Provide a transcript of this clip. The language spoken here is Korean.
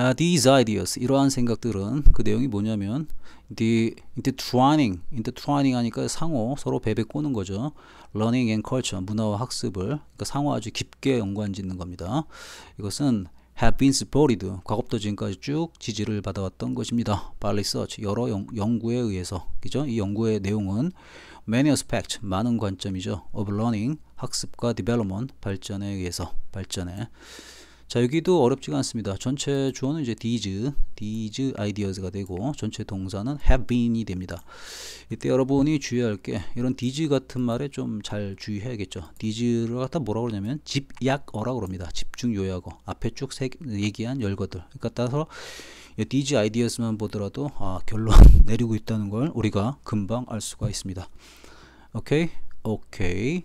uh, these ideas 이러한 생각들은 그 내용이 뭐냐면 the intertwining intertwining 하니까 상호 서로 베베 꼬는 거죠 learning and culture 문화와 학습을 그러니까 상호 아주 깊게 연관짓는 겁니다 이것은 have been supported 과거부터 지금까지 쭉 지지를 받아왔던 것입니다. by research 여러 연, 구에 의해서 그죠? 이 연구의 내용은 many aspects 많은 관점이죠. of learning 학습과 development 발전에 의해서 발전에 자 여기도 어렵지가 않습니다. 전체 주어는 이제 these, these ideas가 되고 전체 동사는 have been이 됩니다. 이때 여러분이 주의할 게 이런 these 같은 말에 좀 잘 주의해야겠죠. these를 갖다 뭐라고 그러냐면 집약어라고 그럽니다. 집중 요약어. 앞에 쭉 세, 얘기한 열거들. 그러니까 따라서 these ideas만 보더라도 아, 결론 내리고 있다는 걸 우리가 금방 알 수가 있습니다. 오케이? 오케이.